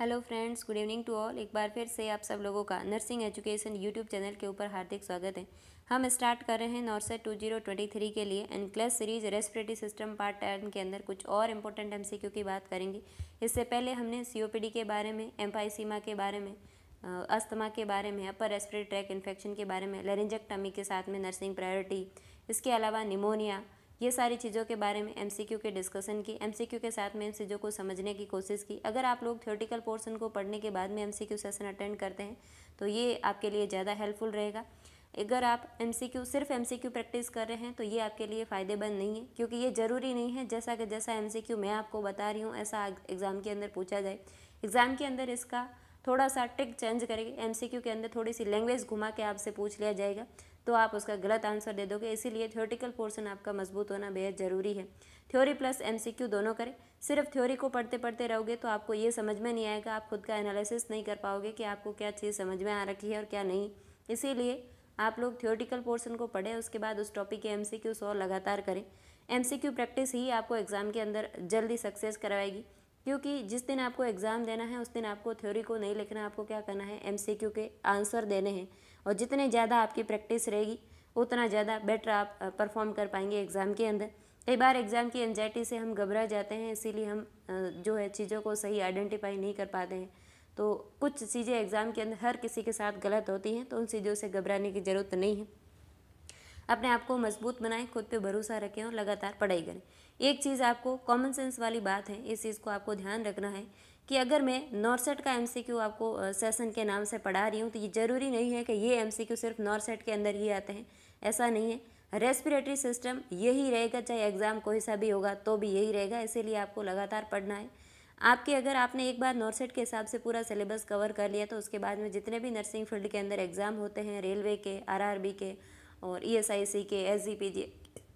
Hello friends good evening to all एक बार फिर से आप सब लोगों का नर्सिंग एजुकेशन यूट्यूब चैनल के ऊपर हार्दिक स्वागत है हम स्टार्ट कर रहे हैं NORCET two zero twenty three के लिए and class series respiratory system part ten के अंदर कुछ और इम्पोर्टेंट एम की बात करेंगे इससे पहले हमने सी के बारे में एम के बारे में अस्थमा के बारे में अपर रेस्पिरेटरी ट्रैक इन्फेक्शन के बारे में टमी के साथ में नर्सिंग प्रायोरिटी इसके अलावा निमोनिया ये सारी चीज़ों के बारे में एमसीक्यू के डिस्कशन की एमसीक्यू के साथ में इन चीज़ों को समझने की कोशिश की अगर आप लोग थियोटिकल पोर्सन को पढ़ने के बाद में एमसीक्यू सेशन अटेंड करते हैं तो ये आपके लिए ज़्यादा हेल्पफुल रहेगा अगर आप एम सिर्फ एम प्रैक्टिस कर रहे हैं तो ये आपके लिए फ़ायदेमंद नहीं है क्योंकि ये ज़रूरी नहीं है जैसा कि जैसा एम मैं आपको बता रही हूँ ऐसा एग्ज़ाम के अंदर पूछा जाए एग्ज़ाम के अंदर इसका थोड़ा सा ट्रिक चेंज करेगी एम के अंदर थोड़ी सी लैंग्वेज घुमा के आपसे पूछ लिया जाएगा तो आप उसका गलत आंसर दे दोगे इसीलिए थ्योरेटिकल पोर्सन आपका मजबूत होना बेहद ज़रूरी है थ्योरी प्लस एमसीक्यू दोनों करें सिर्फ थ्योरी को पढ़ते पढ़ते रहोगे तो आपको ये समझ में नहीं आएगा आप खुद का एनालिसिस नहीं कर पाओगे कि आपको क्या चीज़ समझ में आ रखी है और क्या नहीं इसीलिए आप लोग थ्योरेटिकल पोर्सन को पढ़ें उसके बाद उस टॉपिक के एम सी लगातार करें एम प्रैक्टिस ही आपको एग्ज़ाम के अंदर जल्दी सक्सेस करवाएगी क्योंकि जिस दिन आपको एग्ज़ाम देना है उस दिन आपको थ्योरी को नहीं लिखना आपको क्या करना है एम के आंसर देने हैं और जितने ज़्यादा आपकी प्रैक्टिस रहेगी उतना ज़्यादा बेटर आप परफॉर्म कर पाएंगे एग्ज़ाम के अंदर कई बार एग्ज़ाम की एनजाइटी से हम घबरा जाते हैं इसीलिए हम जो है चीज़ों को सही आइडेंटिफाई नहीं कर पाते हैं तो कुछ चीज़ें एग्ज़ाम के अंदर हर किसी के साथ गलत होती हैं तो उन चीज़ों से घबराने की ज़रूरत नहीं है अपने आप को मजबूत बनाएं खुद पे भरोसा रखें और लगातार पढ़ाई करें एक चीज़ आपको कॉमन सेंस वाली बात है इस चीज़ को आपको ध्यान रखना है कि अगर मैं नॉर्सेट का एमसीक्यू आपको सेशन के नाम से पढ़ा रही हूँ तो ये ज़रूरी नहीं है कि ये एमसीक्यू सिर्फ नॉर्सेट के अंदर ही आते हैं ऐसा नहीं है रेस्पिरेटरी सिस्टम यही रहेगा चाहे एग्ज़ाम कोई सा भी होगा तो भी यही रहेगा इसीलिए आपको लगातार पढ़ना है आपके अगर आपने एक बार नॉर्सेट के हिसाब से पूरा सिलेबस कवर कर लिया तो उसके बाद में जितने भी नर्सिंग फील्ड के अंदर एग्ज़ाम होते हैं रेलवे के आर के और ई के एस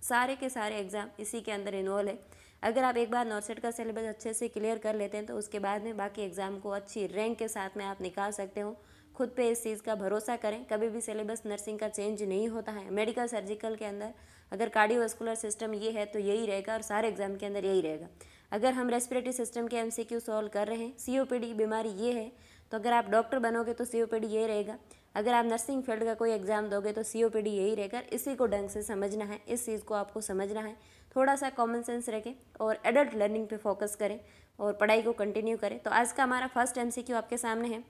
सारे के सारे एग्ज़ाम इसी के अंदर इन्वॉल्व है अगर आप एक बार नॉर्सेट का सिलेबस अच्छे से क्लियर कर लेते हैं तो उसके बाद में बाकी एग्ज़ाम को अच्छी रैंक के साथ में आप निकाल सकते हो खुद पे इस चीज़ का भरोसा करें कभी भी सिलेबस नर्सिंग का चेंज नहीं होता है मेडिकल सर्जिकल के अंदर अगर कार्डियोवास्कुलर सिस्टम ये है तो यही रहेगा और सारे एग्ज़ाम के अंदर यही रहेगा अगर हम रेस्पिरेटरी सिस्टम के एमसीक्यू सॉल्व कर रहे हैं सीओपीडी बीमारी ये है तो अगर आप डॉक्टर बनोगे तो सी ये रहेगा अगर आप नर्सिंग फील्ड का कोई एग्ज़ाम दोगे तो सी यही रहेगा इसी को ढंग से समझना है इस चीज़ को आपको समझना है थोड़ा सा कॉमन सेंस रखें और एडल्ट लर्निंग पे फोकस करें और पढ़ाई को कंटिन्यू करें तो आज का हमारा फर्स्ट एम आपके सामने है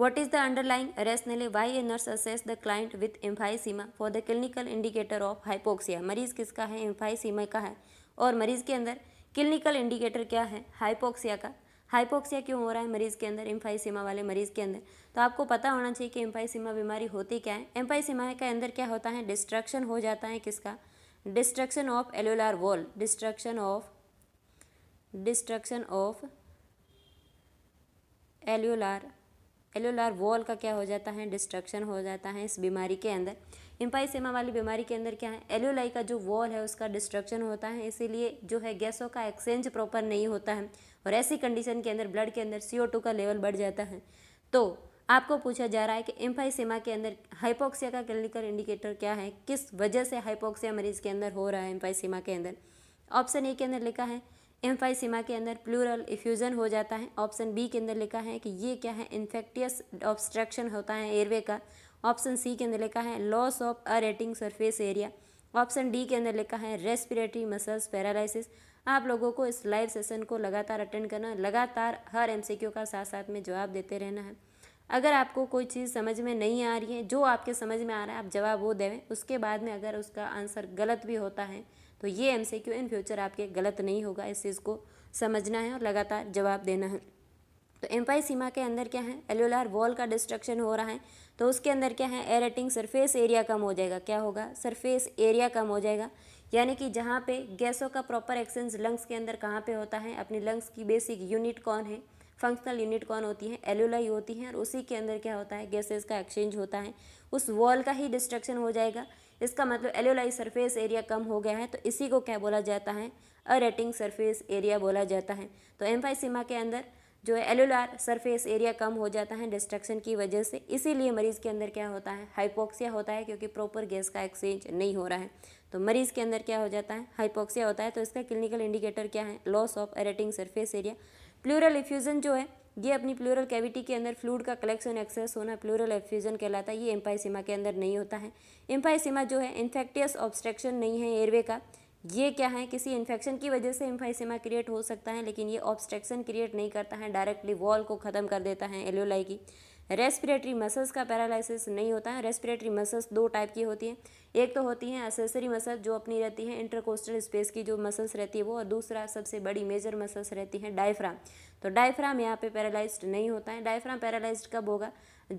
What is the underlying rationale why a nurse assess the client with emphysema for the clinical indicator of hypoxia मरीज़ किसका है emphysema का है और मरीज़ के अंदर क्लिनिकल इंडिकेटर क्या है हाइपोक्सिया का हाइपोक्सिया क्यों हो रहा है मरीज़ के अंदर एम्फाइसीमा वाले मरीज़ के अंदर तो आपको पता होना चाहिए कि एम्फाइसीमा बीमारी होती क्या है एम्फाइसीमा के अंदर क्या होता है डिस्ट्रक्शन हो जाता है किसका destruction of alveolar wall destruction of destruction of alveolar alveolar wall का क्या हो जाता है डिस्ट्रक्शन हो जाता है इस बीमारी के अंदर इम्पाइसेमा वाली बीमारी के अंदर क्या है एलोलाई का जो वॉल है उसका डिस्ट्रक्शन होता है इसीलिए जो है गैसों का एक्सचेंज प्रॉपर नहीं होता है और ऐसी कंडीशन के अंदर ब्लड के अंदर सी का लेवल बढ़ जाता है तो आपको पूछा जा रहा है कि एम्फाई सीमा के अंदर हाइपोक्सिया का क्लिनिकल इंडिकेटर क्या है किस वजह से हाइपोक्सिया मरीज के अंदर हो रहा है एम्फाई सीमा के अंदर ऑप्शन ए के अंदर लिखा है एम्फाई सीमा के अंदर प्लूरल इफ्यूज़न हो जाता है ऑप्शन बी के अंदर लिखा है कि ये क्या है इन्फेक्टियस ऑब्स्ट्रक्शन होता है एयरवे का ऑप्शन सी के अंदर लिखा है loss of aerating surface area option D के अंदर लिखा है रेस्पिरेटरी मसल्स पैरालिसिस आप लोगों को इस लाइव सेशन को लगातार अटेंड करना लगातार हर एमसीक्यू का साथ साथ में जवाब देते रहना है अगर आपको कोई चीज़ समझ में नहीं आ रही है जो आपके समझ में आ रहा है आप जवाब वो देवें उसके बाद में अगर उसका आंसर गलत भी होता है तो ये एम से क्यों इन फ्यूचर आपके गलत नहीं होगा इस चीज़ को समझना है और लगातार जवाब देना है तो एम्पाई सीमा के अंदर क्या है एलोलार वॉल का डिस्ट्रक्शन हो रहा है तो उसके अंदर क्या है एयरटिंग सरफेस एरिया कम हो जाएगा क्या होगा सरफेस एरिया कम हो जाएगा यानी कि जहाँ पे गैसों का प्रॉपर एक्सचेंज लंग्स के अंदर कहाँ पे होता है अपनी लंग्स की बेसिक यूनिट कौन है फंक्शनल यूनिट कौन होती है एलोलाई होती हैं और उसी के अंदर क्या होता है गैसेज का एक्सचेंज होता है उस वॉल का ही डिस्ट्रक्शन हो जाएगा इसका मतलब एलोलाई सरफेस एरिया कम हो गया है तो इसी को क्या बोला जाता है अरेटिंग सरफेस एरिया बोला जाता है तो एम्फाइसीमा के अंदर जो है एलोलार सरफेस एरिया कम हो जाता है डिस्ट्रक्शन की वजह से इसीलिए मरीज़ के अंदर क्या होता है हाइपोक्सिया होता है क्योंकि प्रॉपर गैस का एक्सचेंज नहीं हो रहा है तो मरीज़ के अंदर क्या हो जाता है हाइपोक्सिया होता है तो इसका क्लिनिकल इंडिकेटर क्या है loss of aerating surface area pleural effusion जो है ये अपनी प्लूरल कैविटी के अंदर फ्लूड का कलेक्शन एक्सेस होना प्लूरल एफ्यूजन कहलाता है ये एम्पाइसिमा के अंदर नहीं होता है एम्पाइसिमा जो है इन्फेक्टियस ऑब्स्ट्रक्शन नहीं है एयरवे का ये क्या है किसी इन्फेक्शन की वजह से एम्फाइसिमा क्रिएट हो सकता है लेकिन ये ऑब्स्ट्रक्शन क्रिएट नहीं करता है डायरेक्टली वॉल को ख़त्म कर देता है एलोलाई की रेस्पिरेटरी मसल्स का पैरालिसिस नहीं होता है रेस्पिरेटरी मसल्स दो टाइप की होती हैं एक तो होती हैं असेसरी मसल जो अपनी रहती हैं इंटरकोस्टल स्पेस की जो मसल्स रहती है वो और दूसरा सबसे बड़ी मेजर मसल्स रहती हैं डायफ्राम तो डायफ्राम यहाँ पे पैरालाइज नहीं होता है डायफ्राम पैरालाइज कब होगा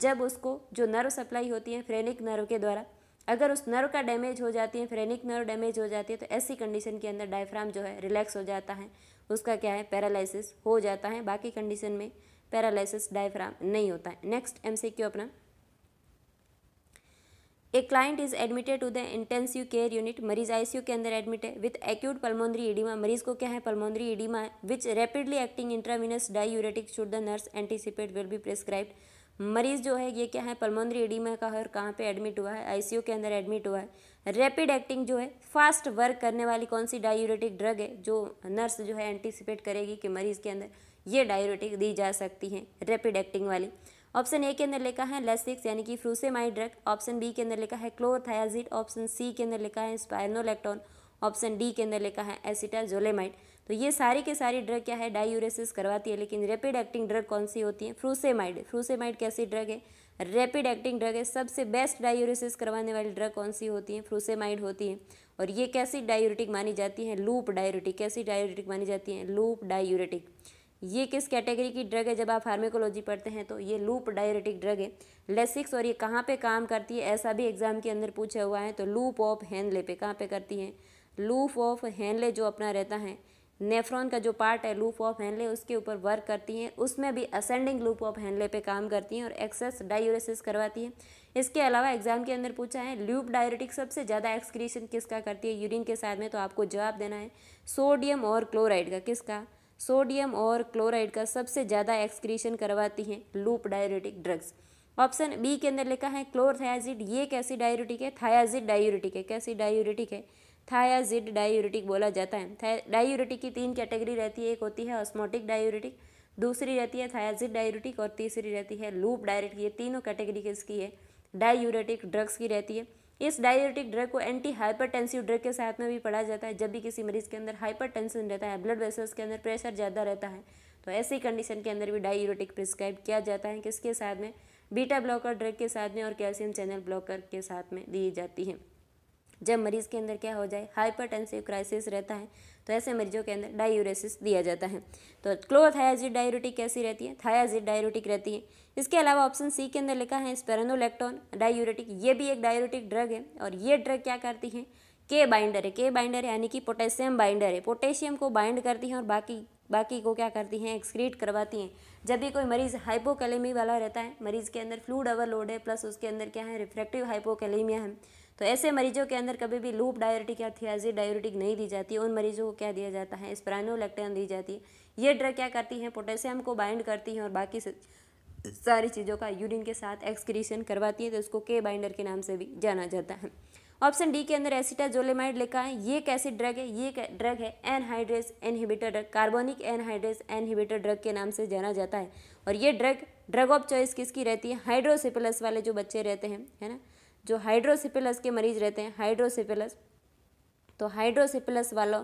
जब उसको जो नर्व सप्लाई होती है फ्रेनिक नर्व के द्वारा अगर उस नर्व का डैमेज हो जाती है फ्रेनिक नर्व डैमेज हो जाती है तो ऐसी कंडीशन के अंदर डायफ्राम जो है रिलैक्स हो जाता है उसका क्या है पैरालिसिस हो जाता है बाकी कंडीशन में पैरालिसिस डायफ्राम नहीं होता है नेक्स्ट एमसीक्यू अपना a client is admitted to the intensive care unit मरीज आईसीयू के अंदर एडमिट है विद एक्यूट पल्मोनरी इडीमा मरीज को क्या है पल्मोनरी इडीमा है which rapidly acting intravenous diuretic should the nurse anticipate will be prescribed मरीज जो है ये क्या है पल्मोनरी इडीमा का हर कहाँ पे एडमिट हुआ है आईसीयू के अंदर एडमिट हुआ है रैपिड एक्टिंग जो है फास्ट वर्क करने वाली कौन सी डायूरेटिक ड्रग है जो नर्स जो है एंटीसिपेट करेगी कि मरीज के अंदर ये डायोरेटिक दी जा सकती हैं रैपिड एक्टिंग वाली ऑप्शन ए के अंदर लिखा है लेसिक्स यानी कि फ्रूसेमाइड ड्रग ऑप्शन बी के अंदर लिखा है क्लोरथायाजिड ऑप्शन सी के अंदर लिखा है स्पायनोलेक्टॉन ऑप्शन डी के अंदर लिखा है एसिटाजोलेमाइड तो ये सारी के सारी ड्रग क्या है डायूरेसिस करवाती है लेकिन रैपिड एक्टिंग ड्रग कौन सी होती है फ्रूसेमाइड फ्रूसेमाइड कैसी ड्रग है रैपिड एक्टिंग ड्रग है सबसे बेस्ट डायूरेसिस करवाने वाली ड्रग कौन सी होती है फ्रूसेमाइड होती है और ये कैसी डायूरेटिक मानी जाती है लूप डायूरेटिक कैसी डायूरेटिक मानी जाती है लूप डायूरेटिक ये किस कैटेगरी की ड्रग है जब आप फार्मेकोलॉजी पढ़ते हैं तो ये लूप डायरेटिक ड्रग है लेसिक्स और ये कहाँ पे काम करती है ऐसा भी एग्ज़ाम के अंदर पूछा हुआ है तो लूप ऑफ हैंडले पे कहाँ पे करती है लूप ऑफ हैंडले जो अपना रहता है नेफ्रॉन का जो पार्ट है लूप ऑफ हैंडले उसके ऊपर वर्क करती हैं उसमें भी असेंडिंग लूप ऑफ हैंडले पे काम करती हैं और एक्सेस डायूरेसिस करवाती हैं इसके अलावा एग्जाम के अंदर पूछा है लूप डायरेटिक सबसे ज़्यादा एक्सक्रीशन किसका करती है यूरिन के साथ में तो आपको जवाब देना है सोडियम और क्लोराइड का किसका सोडियम और क्लोराइड का सबसे ज़्यादा एक्सक्रीशन करवाती हैं loop diuretic drugs option B के अंदर लिखा है क्लोरथायाजिड ये कैसी डायूरेटिक है थायाजिड डायूरेटिक है कैसी डायोरेटिक है थायाजिड डायोरेटिक बोला जाता है डायूरेटिक की तीन कैटेगरी रहती है एक होती है ऑस्मोटिक डायूरेटिक दूसरी रहती है थायाजिड डायूरेटिक और तीसरी रहती है लूप डायरेटिक ये तीनों कैटेगरी किसकी है डायूरेटिक ड्रग्स की रहती है इस डायरेटिक ड्रग को एंटी हाइपरटेंसिव ड्रग के साथ में भी पढ़ा जाता है जब भी किसी मरीज के अंदर हाइपरटेंशन रहता है ब्लड वेसल्स के अंदर प्रेशर ज़्यादा रहता है तो ऐसी कंडीशन के अंदर भी डायरेटिक प्रिस्क्राइब किया जाता है किसके साथ में बीटा ब्लॉकर ड्रग के साथ में और कैल्शियम चैनल ब्लॉकर के साथ में दी जाती है जब मरीज़ के अंदर क्या हो जाए हाइपरटेंसिव क्राइसिस रहता है तो ऐसे मरीजों के अंदर डायूरेसिस दिया जाता है तो क्लोथायाजिड डायूरेटिक कैसी रहती है थायाजिड डायूरेटिक रहती है इसके अलावा ऑप्शन सी के अंदर लिखा है स्पेरनोलेक्टोन डायूरेटिक ये भी एक डायूरेटिक ड्रग है और ये ड्रग क्या करती है के बाइंडर है के बाइंडर यानी कि पोटेशियम बाइंडर है पोटेशियम को बाइंड करती हैं और बाकी बाकी को क्या करती हैं एक्सक्रीट करवाती हैं जब भी कोई मरीज़ हाइपोकैलेमी वाला रहता है मरीज़ के अंदर फ्लूड ओवरलोड है प्लस उसके अंदर क्या है रिफ्रैक्टिव हाइपोकैलेमिया है तो ऐसे मरीजों के अंदर कभी भी लूप डायोरेटिक या थियाजी डायरेटिक नहीं दी जाती उन मरीजों को क्या दिया जाता है स्प्राइनोलेक्टन दी जाती है ये ड्रग क्या करती है पोटेशियम को बाइंड करती है और बाकी सारी चीज़ों का यूरिन के साथ एक्सक्रीशन करवाती है तो इसको के बाइंडर के नाम से भी जाना जाता है ऑप्शन डी के अंदर एसिटाजोलेमाइड लिखा है ये एक ड्रग है ये ड्रग है anhydrase inhibitor drug carbonic anhydrase inhibitor drug के नाम से जाना जाता है और ये ड्रग ड्रग ऑफ चॉइस किसकी रहती है हाइड्रोसिपलस वाले जो बच्चे रहते हैं है ना जो हाइड्रोसिपिलस के मरीज रहते हैं हाइड्रोसिपिलस तो हाइड्रोसिपिलस वालों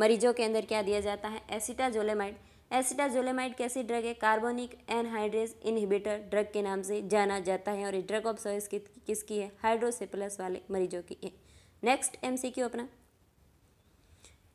मरीजों के अंदर क्या दिया जाता है एसिटाजोलेमाइड एसिटाजोलेमाइड कैसी ड्रग है कार्बोनिक एनहाइड्रेज इनहिबिटर ड्रग के नाम से जाना जाता है और ये ड्रग ऑफ सॉइस किसकी है हाइड्रोसिपिलस वाले मरीजों की है नेक्स्ट एमसीक्यू अपना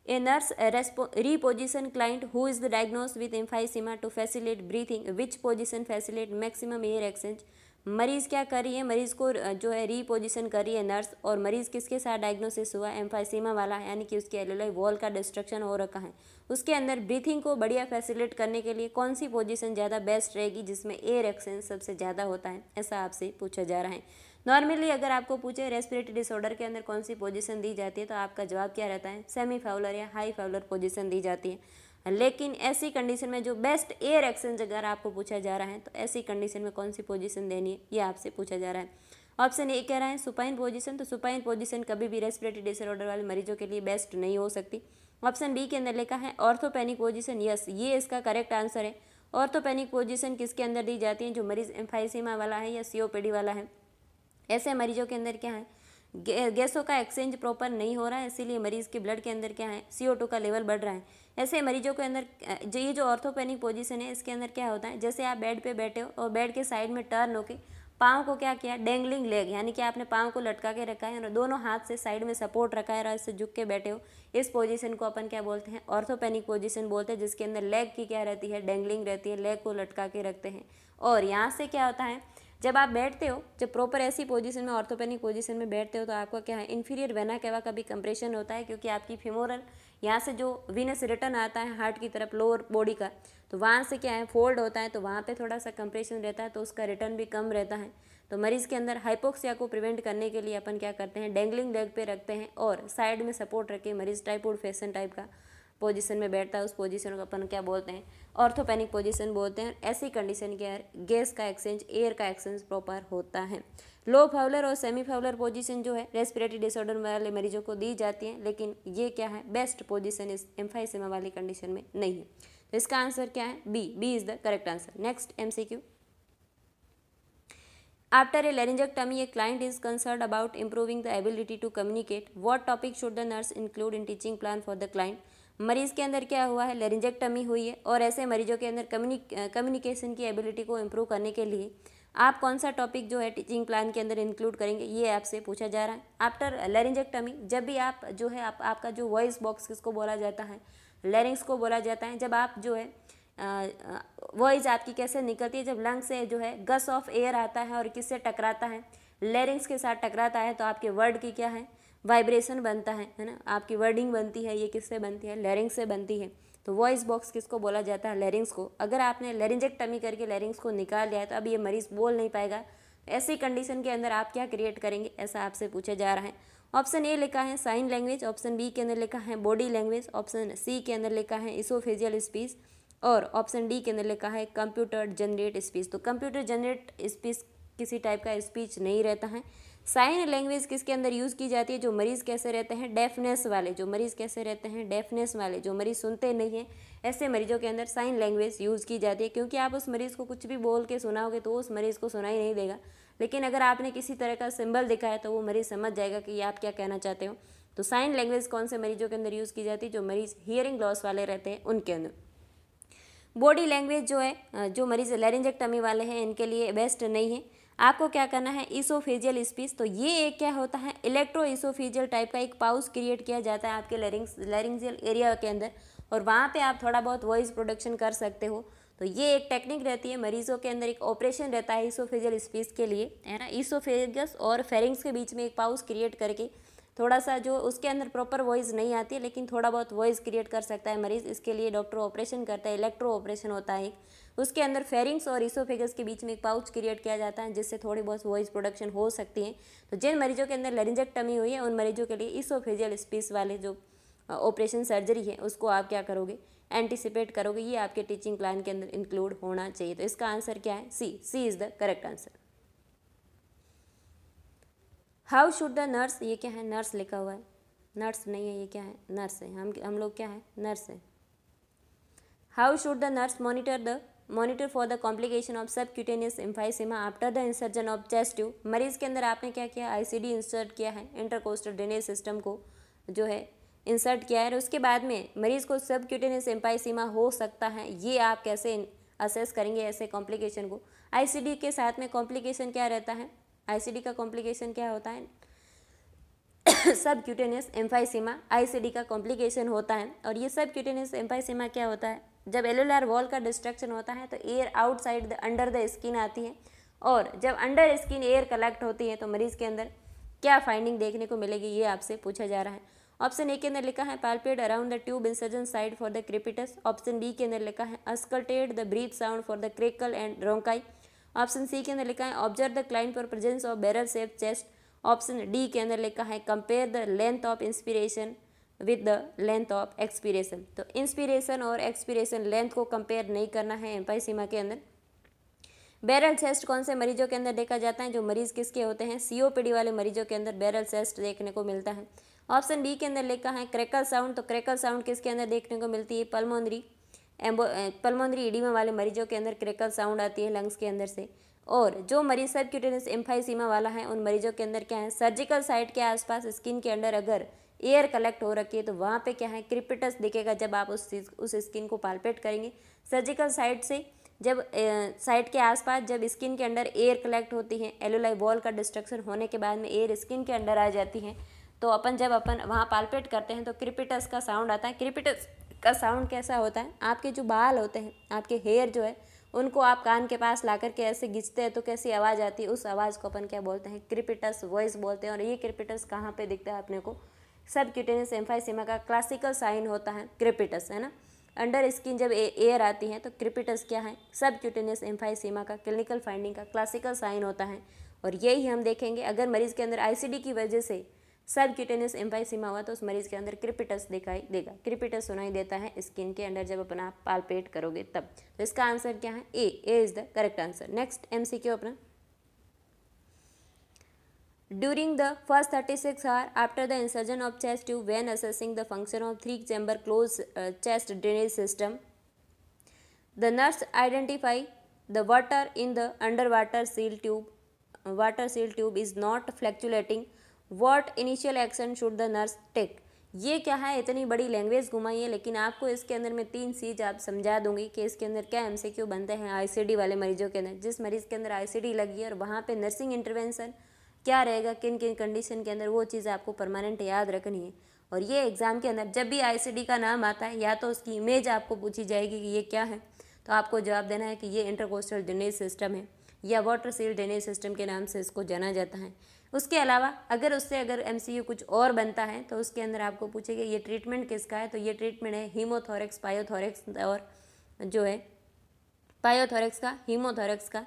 a nurse reposition client who is the diagnose with emphysema to facilitate breathing which position facilitate maximum air exchange मरीज़ क्या कर रही है मरीज़ को जो है रीपोजिशन कर रही है नर्स और मरीज़ किसके साथ डायग्नोसिस हुआ एम्फाइसीमा वाला यानी कि उसके एलोलाई वॉल का डिस्ट्रक्शन हो रखा है उसके अंदर ब्रीथिंग को बढ़िया फैसिलेट करने के लिए कौन सी पोजीशन ज़्यादा बेस्ट रहेगी जिसमें एयर एक्सेंस सबसे ज़्यादा होता है ऐसा आपसे पूछा जा रहा है नॉर्मली अगर आपको पूछे रेस्पिरेटरी डिसऑर्डर के अंदर कौन सी पोजिशन दी जाती है तो आपका जवाब क्या रहता है सेमी फाउलर या हाई फाउलर पोजिशन दी जाती है लेकिन ऐसी कंडीशन में जो बेस्ट एयर एक्सचेंज अगर आपको पूछा जा रहा है तो ऐसी कंडीशन में कौन सी पोजीशन देनी है ये आपसे पूछा जा रहा है ऑप्शन ए कह रहा है सुपाइन पोजीशन तो सुपाइन पोजीशन कभी भी रेस्पिरेटरी डिसऑर्डर वाले मरीजों के लिए बेस्ट नहीं हो सकती ऑप्शन बी के अंदर लिखा है ऑर्थोपेनिक पोजिशन यस ये इसका करेक्ट आंसर है ऑर्थोपेनिक पोजिशन किसके अंदर दी जाती है जो मरीज एम्फाइसीमा वाला है या सीओपीडी वाला है ऐसे मरीजों के अंदर क्या है गे, गैसों का एक्सचेंज प्रॉपर नहीं हो रहा है इसीलिए मरीज़ के ब्लड के अंदर क्या है सी का लेवल बढ़ रहा है ऐसे मरीजों के अंदर जो ये जो ऑर्थोपेनिक पोजीशन है इसके अंदर क्या होता है जैसे आप बेड पे बैठे हो और बेड के साइड में टर्न होके पाँव को क्या किया डेंगलिंग लेग यानी कि आपने पाँव को लटका के रखा है और दोनों हाथ से साइड में सपोर्ट रखा है और इससे झुक के बैठे हो इस पोजीशन को अपन क्या बोलते हैं ऑर्थोपेनिक पोजीशन बोलते हैं जिसके अंदर लेग की क्या रहती है डेंगलिंग रहती है लेग को लटका के रखते हैं और यहाँ से क्या होता है जब आप बैठते हो जब प्रॉपर ऐसी पोजीशन में ऑर्थोपेनिक पोजीशन में बैठते हो तो आपका क्या है इन्फीरियर वेना कैवा का भी कंप्रेशन होता है क्योंकि आपकी फिमोरल यहाँ से जो वीनस रिटर्न आता है हार्ट की तरफ लोअर बॉडी का तो वहाँ से क्या है फोल्ड होता है तो वहाँ पे थोड़ा सा कंप्रेशन रहता है तो उसका रिटर्न भी कम रहता है तो मरीज़ के अंदर हाइपोक्सिया को प्रिवेंट करने के लिए अपन क्या करते हैं डेंगलिंग लेग पे रखते हैं और साइड में सपोर्ट रखें मरीज़ टाइप फैशन टाइप का पोजीशन में बैठता है उस पोजीशन को अपन क्या बोलते हैं ऑर्थोपेनिक पोजीशन बोलते हैं ऐसी कंडीशन के गैस का एक्सचेंज एयर का एक्सचेंज प्रॉपर होता है लो फाउलर और सेमी फाउलर पोजीशन जो है रेस्पिरेटरी डिसऑर्डर वाले मरीजों को दी जाती है लेकिन ये क्या है बेस्ट पोजिशन इस एम्फाइसिमा वाली कंडीशन में नहीं है तो इसका आंसर क्या है B B is the correct answer next after After a laryngectomy, a client is concerned about improving the ability to communicate. What topic should the nurse include in teaching plan for the client? मरीज़ के अंदर क्या हुआ है लेरिंजेक्टमी हुई है और ऐसे मरीजों के अंदर कम्युनिकेशन की एबिलिटी को इम्प्रूव करने के लिए आप कौन सा टॉपिक जो है टीचिंग प्लान के अंदर इंक्लूड करेंगे ये आपसे पूछा जा रहा है आफ्टर लेरिंजेक्टमी जब भी आप जो है आप आपका जो वॉइस बॉक्स किसको बोला जाता है लेरिंग्स को बोला जाता है जब आप जो है वॉइस आपकी कैसे निकलती है जब लंग से जो है गस ऑफ एयर आता है और किससे टकराता है लेरिंग्स के साथ टकराता है तो आपके वर्ड की क्या है वाइब्रेशन बनता है है ना आपकी वर्डिंग बनती है ये किससे बनती है लेरिंग्स से बनती है तो वॉइस बॉक्स किसको बोला जाता है लेरिंग्स को अगर आपने टमी करके लेरिंग्स को निकाल लिया है तो अब ये मरीज़ बोल नहीं पाएगा ऐसी कंडीशन के अंदर आप क्या क्रिएट करेंगे ऐसा आपसे पूछा जा रहा है ऑप्शन ए लिखा है साइन लैंग्वेज ऑप्शन बी के अंदर लिखा है बॉडी लैंग्वेज ऑप्शन सी के अंदर लिखा है इसोफेजियल स्पीच और ऑप्शन डी के अंदर लिखा है कंप्यूटर जनरेट स्पीच तो कंप्यूटर जनरेट स्पीच किसी टाइप का स्पीच नहीं रहता है साइन लैंग्वेज किसके अंदर यूज़ की जाती है जो मरीज़ कैसे रहते हैं डेफनेस वाले जो मरीज़ कैसे रहते हैं डेफनेस वाले जो मरीज़ सुनते नहीं हैं ऐसे मरीजों के अंदर साइन लैंग्वेज यूज़ की जाती है क्योंकि आप उस मरीज़ को कुछ भी बोल के सुनाओगे तो उस मरीज़ को सुनाई नहीं देगा लेकिन अगर आपने किसी तरह का सिंबल दिखाया तो वो मरीज़ समझ जाएगा कि आप क्या कहना चाहते हो तो साइन लैंग्वेज कौन से मरीजों के अंदर यूज़ की जाती है जो मरीज़ हियरिंग लॉस वाले रहते हैं उनके अंदर बॉडी लैंग्वेज जो है जो मरीज़ लेरेंजेक्टमी वाले हैं इनके लिए बेस्ट नहीं है आपको क्या करना है ईसोफेजियल स्पीच तो ये एक क्या होता है इलेक्ट्रो ईसोफेजियल टाइप का एक पाउस क्रिएट किया जाता है आपके लेरिंग्स लरिंगजियल एरिया के अंदर और वहाँ पे आप थोड़ा बहुत वॉइस प्रोडक्शन कर सकते हो तो ये एक टेक्निक रहती है मरीजों के अंदर एक ऑपरेशन रहता है ईसोफेजियल स्पीच के लिए है ना इसोफेजस और फेरिंग्स के बीच में एक पाउस क्रिएट करके थोड़ा सा जो उसके अंदर प्रॉपर वॉइस नहीं आती है लेकिन थोड़ा बहुत वॉइस क्रिएट कर सकता है मरीज़ इसके लिए डॉक्टर ऑपरेशन करता है इलेक्ट्रो ऑपरेशन होता है उसके अंदर फेरिंग्स और इसोफेगस के बीच में एक पाउच क्रिएट किया जाता है जिससे थोड़ी बहुत वॉइस प्रोडक्शन हो सकती है तो जिन मरीजों के अंदर टमी हुई है उन मरीजों के लिए इसोफेजियल स्पेस वाले जो ऑपरेशन सर्जरी है उसको आप क्या करोगे एंटिसिपेट करोगे ये आपके टीचिंग प्लान के अंदर इंक्लूड होना चाहिए तो इसका आंसर क्या है C C is the correct answer how should the nurse ये क्या है नर्स लिखा हुआ है नर्स नहीं है ये क्या है नर्स है हम हम लोग क्या है नर्स है how should the nurse monitor the monitor for the complication of subcutaneous emphysema after the insertion of chest tube मरीज के अंदर आपने क्या किया आईसीडी इंसर्ट किया है इंटरकोस्टल ड्रेनेज सिस्टम को जो है इंसर्ट किया है और उसके बाद में मरीज को सब क्यूटेनियस इम्फाइसिमा हो सकता है ये आप कैसे असेस करेंगे ऐसे कॉम्प्लिकेशन को आईसीडी के साथ में कॉम्प्लिकेशन क्या रहता है आईसीडी का कॉम्प्लिकेशन क्या होता है सब क्यूटेनियस एम्फाइसीमा आईसीडी का कॉम्प्लिकेशन होता है और ये सब क्यूटेनियस एम्फाइसीमा क्या होता है जब एलोलर वॉल का डिस्ट्रक्शन होता है तो air outside the under the skin आती है और जब अंडर स्किन एयर कलेक्ट होती है तो मरीज़ के अंदर क्या फाइंडिंग देखने को मिलेगी ये आपसे पूछा जा रहा है ऑप्शन ए के अंदर लिखा है palpate around the tube insertion side for the crepitus option B के अंदर लिखा है auscultated the breath sound for the crackle and rhonchi option C के अंदर लिखा है observe the client for presence of barrel shape chest option D के अंदर लिखा है compare the length of inspiration with the length of expiration तो inspiration और एक्सपीरेशन लेंथ को कंपेयर नहीं करना है एम्पाई सीमा के अंदर बैरल चेस्ट कौन से मरीजों के अंदर देखा जाता है जो मरीज किसके होते हैं सीओपीडी वाले मरीजों के अंदर बैरल चेस्ट देखने को मिलता है ऑप्शन बी के अंदर लिखा है क्रेकल साउंड तो क्रेकल साउंड किसके अंदर देखने को मिलती है पल्मोनरी एम्बो पलमोनरी इडीमा वाले मरीजों के अंदर क्रेकल साउंड आती है लंग्स के अंदर से और जो मरीज सब क्यूटेनस एम्फाइसीमा वाला है उन मरीजों के अंदर क्या है सर्जिकल साइट के आसपास स्किन के अंदर अगर एयर कलेक्ट हो रखी है तो वहाँ पे क्या है क्रिपिटस दिखेगा जब आप उस उस स्किन को पालपेट करेंगे सर्जिकल साइट से जब साइट के आसपास जब स्किन के अंदर एयर कलेक्ट होती है एलोलाई बॉल का डिस्ट्रक्शन होने के बाद में एयर स्किन के अंदर आ जाती है तो अपन जब अपन वहाँ पालपेट करते हैं तो क्रिपिटस का साउंड आता है क्रिपिटस का साउंड कैसा होता है आपके जो बाल होते हैं आपके हेयर जो है उनको आप कान के पास ला करके ऐसे घिंचते हैं तो कैसी आवाज़ आती है उस आवाज़ को अपन क्या बोलते हैं क्रिपिटस वॉइस बोलते हैं और ये क्रिपिटस कहाँ पे दिखता है अपने को सब क्यूटेनियस एम्फाइसीमा का क्लासिकल साइन होता है क्रिपिटस है ना अंडर स्किन जब एयर आती है तो क्रिपिटस क्या है सब क्यूटेनियस एम्फाइसीमा का क्लिनिकल फाइंडिंग का क्लासिकल साइन होता है और यही हम देखेंगे अगर मरीज़ के अंदर आईसीडी की वजह से सबक्यूटेनियस एम्पाई सीमा हुआ तो उस मरीज के अंदर क्रिपिटस दिखाई देगा क्रिपिटस सुनाई देता है स्किन के अंदर जब अपना पालपेट करोगे तब तो इसका आंसर क्या है A A is the correct answer next M C अपना during the first thirty six hour after the insertion of chest tube when assessing the function of three chamber close chest drainage system the nurse identify the water in the under water seal tube water seal tube is not fluctuating what initial action should the nurse take ये क्या है इतनी बड़ी language घुमाई है लेकिन आपको इसके अंदर मैं तीन चीज आप समझा दूंगी कि इसके अंदर क्या क्यू बनते हैं डी वाले मरीजों के अंदर जिस मरीज़ के अंदर डी लगी है और वहाँ पर नर्सिंग इंटरवेंशन क्या रहेगा किन किन कंडीशन के अंदर वो चीज़ आपको परमानेंट याद रखनी है और ये एग्ज़ाम के अंदर जब भी आई का नाम आता है या तो उसकी इमेज आपको पूछी जाएगी कि ये क्या है तो आपको जवाब देना है कि ये इंटरकोस्टल ड्रेनेज सिस्टम है या वाटर सील ड्रेनेज सिस्टम के नाम से इसको जाना जाता है उसके अलावा अगर उससे अगर एम कुछ और बनता है तो उसके अंदर आपको पूछेगा ये ट्रीटमेंट किसका है तो ये ट्रीटमेंट है हीमोथोरेक्स पायोथोरेक्स और जो है पायोथोरेक्स का हीमोथोरेक्स का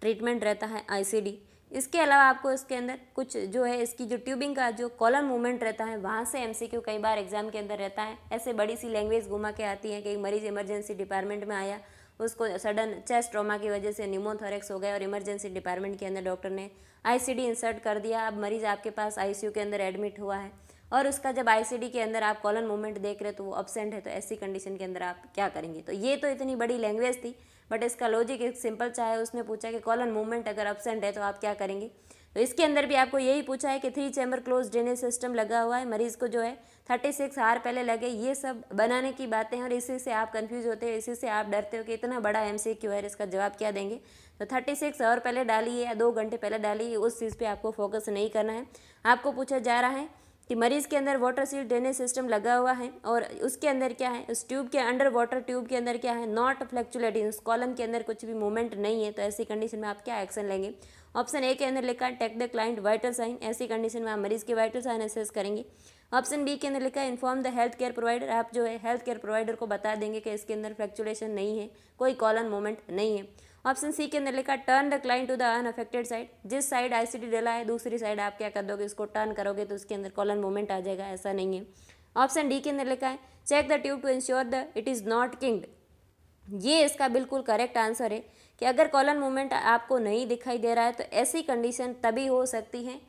ट्रीटमेंट रहता है आई इसके अलावा आपको इसके अंदर कुछ जो है इसकी जो ट्यूबिंग का जो कॉलम मूवमेंट रहता है वहाँ से एमसीक्यू कई बार एग्जाम के अंदर रहता है ऐसे बड़ी सी लैंग्वेज घुमा के आती है कि मरीज इमरजेंसी डिपार्टमेंट में आया उसको सडन चेस्ट ट्रोमा की वजह से न्यूमोथोरेक्स हो गया और इमरजेंसी डिपार्टमेंट के अंदर डॉक्टर ने आईसीडी इंसर्ट कर दिया अब मरीज आपके पास आईसीयू के अंदर एडमिट हुआ है और उसका जब आईसीडी के अंदर आप कॉलन मूवमेंट देख रहे हो तो वो अपसेंट है तो ऐसी कंडीशन के अंदर आप क्या करेंगे तो ये तो इतनी बड़ी लैंग्वेज थी बट इसका लॉजिक एक सिंपल चाहे उसने पूछा कि कॉलन मूवमेंट अगर अपसेंट है तो आप क्या करेंगे तो इसके अंदर भी आपको यही पूछा है कि three chamber close drainage system लगा हुआ है मरीज़ को जो है थर्टी सिक्स आर पहले लगे ये सब बनाने की बातें हैं और इसी से आप कंफ्यूज होते हो इसी से आप डरते हो कि इतना बड़ा एम सी क्यू है इसका जवाब क्या देंगे तो थर्टी सिक्स और पहले डालिए या दो घंटे पहले डालिए उस चीज़ पर आपको फोकस नहीं करना है आपको पूछा जा रहा है कि मरीज़ के अंदर वाटर सील ड्रेनेज सिस्टम लगा हुआ है और उसके अंदर क्या है उस ट्यूब के अंडर वाटर ट्यूब के अंदर क्या है नॉट फ्लैक्चुलेटिंग उस कॉलम के अंदर कुछ भी मूवमेंट नहीं है तो ऐसी कंडीशन में आप क्या एक्शन लेंगे ऑप्शन ए के अंदर लिखा है take the client vital sign ऐसी कंडीशन में आप मरीज के वाइटल साइन एसेस करेंगे ऑप्शन बी के अंदर लिखा है inform the health care provider आप जो है हेल्थ केयर प्रोवाइडर को बता देंगे कि इसके अंदर फ्रैक्चुलेशन नहीं है कोई कॉलन मोमेंट नहीं है ऑप्शन सी के अंदर लिखा turn the client to the unaffected side जिस साइड आईसीडी डला है दूसरी साइड आप क्या कर दोगे इसको टर्न करोगे तो उसके अंदर कॉलन मूवमेंट आ जाएगा ऐसा नहीं है ऑप्शन डी के अंदर लिखा है check the tube to ensure the it is not kinked ये इसका बिल्कुल करेक्ट आंसर है कि अगर कॉलन मूवमेंट आपको नहीं दिखाई दे रहा है तो ऐसी कंडीशन तभी हो सकती है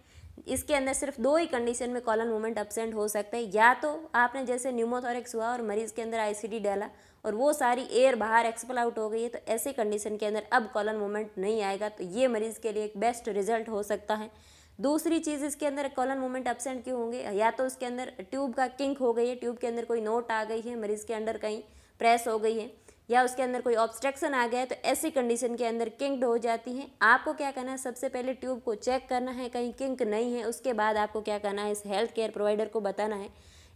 इसके अंदर सिर्फ दो ही कंडीशन में कॉलन मूवमेंट अपसेंट हो सकता है या तो आपने जैसे न्यूमोथोरिक्स हुआ और मरीज़ के अंदर आईसीडी डाला और वो सारी एयर बाहर एक्सपल आउट हो गई है तो ऐसे कंडीशन के अंदर अब कॉलन मूवमेंट नहीं आएगा तो ये मरीज़ के लिए एक बेस्ट रिजल्ट हो सकता है दूसरी चीज़ इसके अंदर कॉलन मूवमेंट अपसेंट क्यों होंगे या तो उसके अंदर ट्यूब का किंक हो गई है ट्यूब के अंदर कोई नोट आ गई है मरीज़ के अंदर कहीं प्रेस हो गई है या उसके अंदर कोई ऑब्स्ट्रक्शन आ गया तो ऐसी कंडीशन के अंदर किंक्ड हो जाती हैं आपको क्या करना है सबसे पहले ट्यूब को चेक करना है कहीं किंक नहीं है उसके बाद आपको क्या करना है इस हेल्थ केयर प्रोवाइडर को बताना है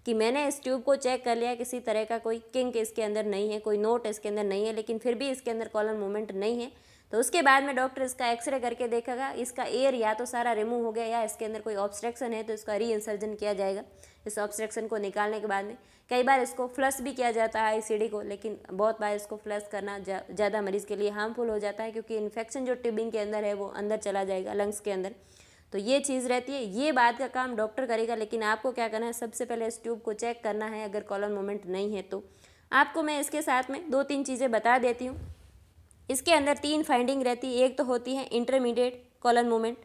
कि मैंने इस ट्यूब को चेक कर लिया किसी तरह का कोई किंक इसके अंदर नहीं है कोई नोट इसके अंदर नहीं है लेकिन फिर भी इसके अंदर कॉलन मूवमेंट नहीं है तो उसके बाद में डॉक्टर इसका एक्सरे करके देखेगा इसका एयर या तो सारा रिमूव हो गया या इसके अंदर कोई ऑब्स्ट्रक्शन है तो इसका री इंसर्जन किया जाएगा इस ऑब्स्ट्रक्शन को निकालने के बाद में कई बार इसको फ्लश भी किया जाता है आई को लेकिन बहुत बार इसको फ्लश करना ज़्यादा जा, मरीज़ के लिए हार्मफुल हो जाता है क्योंकि इन्फेक्शन जो ट्यूबिंग के अंदर है वो अंदर चला जाएगा लंग्स के अंदर तो ये चीज़ रहती है ये बात का काम डॉक्टर करेगा लेकिन आपको क्या करना है सबसे पहले इस ट्यूब को चेक करना है अगर कॉलर मोमेंट नहीं है तो आपको मैं इसके साथ में दो तीन चीज़ें बता देती हूँ इसके अंदर तीन फाइंडिंग रहती है एक तो होती है इंटरमीडिएट कॉलन मूवमेंट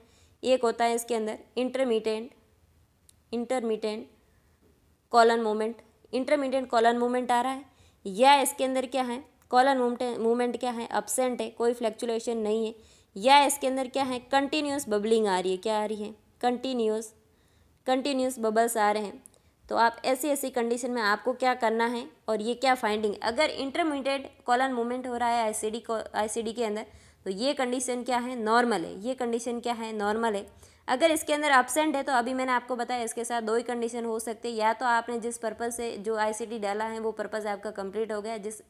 एक होता है इसके अंदर intermediate intermediate colon movement intermediate colon movement आ रहा है या इसके अंदर क्या है कॉलन मूवमेंट मूवमेंट क्या है अपसेंट है कोई फ्लैक्चुलेशन नहीं है या इसके अंदर क्या है कंटिन्यूस बबलिंग आ रही है क्या आ रही है कंटिन्यूस कंटिन्यूस बबल्स आ रहे हैं तो आप ऐसी ऐसी कंडीशन में आपको क्या करना है और ये क्या फाइंडिंग अगर इंटरमीडिएट कॉलन मूवमेंट हो रहा है आईसीडी को आईसीडी के अंदर तो ये कंडीशन क्या है नॉर्मल है ये कंडीशन क्या है नॉर्मल है अगर इसके अंदर अपसेंट है तो अभी मैंने आपको बताया इसके साथ दो ही कंडीशन हो सकते या तो आपने जिस पर्पज़ से जो आई डाला है वो पर्पज़ आपका कंप्लीट हो गया जिस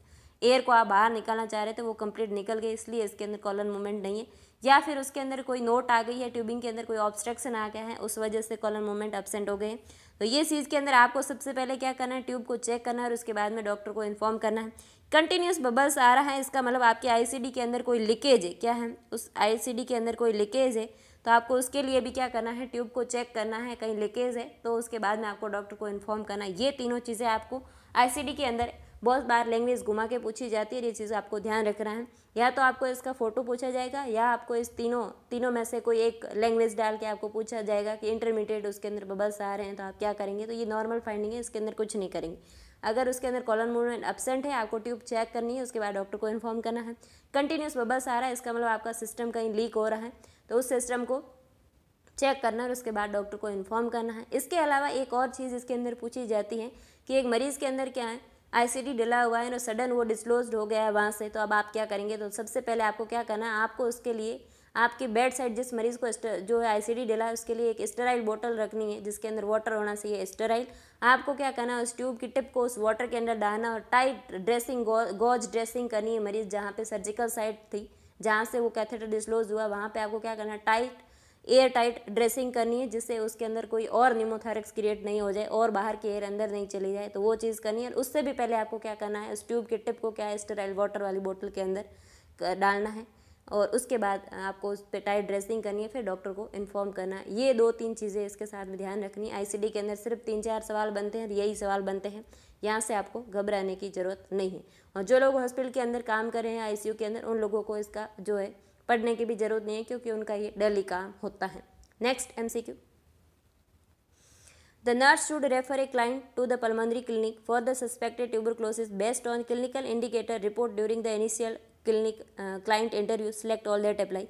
एयर को आप बाहर निकालना चाह रहे थे वो कंप्लीट निकल गए इसलिए इसके अंदर कॉलन मूवमेंट नहीं है या फिर उसके अंदर कोई नोट आ गई है ट्यूबिंग के अंदर कोई ऑब्स्ट्रक्शन आ गया है उस वजह से कॉलन मूवमेंट अपसेंट हो गए तो ये चीज़ के अंदर आपको सबसे पहले क्या करना है ट्यूब को चेक करना है और उसके बाद में डॉक्टर को इन्फॉर्म करना है कंटिन्यूस बबल्स आ रहा है इसका मतलब आपके आईसीडी के अंदर कोई लीकेज है क्या है उस आईसीडी के अंदर कोई लीकेज है तो आपको उसके लिए भी क्या करना है ट्यूब को चेक करना है कहीं लीकेज है तो उसके बाद में आपको डॉक्टर को इन्फॉर्म करना है ये तीनों चीज़ें आपको आईसीडी के अंदर बहुत बार लैंग्वेज घुमा के पूछी जाती है ये चीज़ आपको ध्यान रखना है या तो आपको इसका फ़ोटो पूछा जाएगा या आपको इस तीनों तीनों में से कोई एक लैंग्वेज डाल के आपको पूछा जाएगा कि इंटरमीडिएट उसके अंदर बबल्स आ रहे हैं तो आप क्या करेंगे तो ये नॉर्मल फाइंडिंग है इसके अंदर कुछ नहीं करेंगे अगर उसके अंदर कॉलन मूवमेंट एबसेंट है आपको ट्यूब चेक करनी है उसके बाद डॉक्टर को इन्फॉर्म करना है कंटिन्यूस बबल्स आ रहा है इसका मतलब आपका सिस्टम कहीं लीक हो रहा है तो उस सिस्टम को चेक करना है और उसके बाद डॉक्टर को इन्फॉर्म करना है इसके अलावा एक और चीज़ इसके अंदर पूछी जाती है कि एक मरीज़ के अंदर क्या है आईसीडी डला हुआ है ना सडन वो डिस्लोज हो गया है वहाँ से तो अब आप क्या करेंगे तो सबसे पहले आपको क्या करना है आपको उसके लिए आपकी बेड साइड जिस मरीज़ को जो है आईसीडी डला है उसके लिए एक स्टेराइल बोतल रखनी है जिसके अंदर वाटर होना चाहिए स्टेराइल आपको क्या करना है उस ट्यूब की टिप को उस वाटर के अंदर डालना और टाइट ड्रेसिंग गोज ड्रेसिंग करनी है मरीज़ जहाँ पे सर्जिकल साइड थी जहाँ से वो कैथेटर डिस्लोज हुआ वहाँ पे आपको क्या करना है टाइट एयर टाइट ड्रेसिंग करनी है जिससे उसके अंदर कोई और न्यूमोथेरिक्स क्रिएट नहीं हो जाए और बाहर की एयर अंदर नहीं चली जाए तो वो चीज़ करनी है उससे भी पहले आपको क्या करना है उस ट्यूब के टिप को क्या है स्टराइल वाटर वाली बोतल के अंदर डालना है और उसके बाद आपको उस पर टाइट ड्रेसिंग करनी है फिर डॉक्टर को इन्फॉर्म करना है ये दो तीन चीज़ें इसके साथ में ध्यान रखनी है आईसीडी के अंदर सिर्फ तीन चार सवाल बनते हैं यही सवाल बनते हैं यहाँ से आपको घबराने की ज़रूरत नहीं है और जो लोग हॉस्पिटल के अंदर काम कर रहे हैं आईसीयू के अंदर उन लोगों को इसका जो है पढ़ने की भी जरूरत नहीं है क्योंकि उनका ये डेली काम होता है next M C Q the nurse should refer a client to the pulmonary clinic for the suspected tuberculosis based on clinical indicator report during the initial clinic client interview select all that apply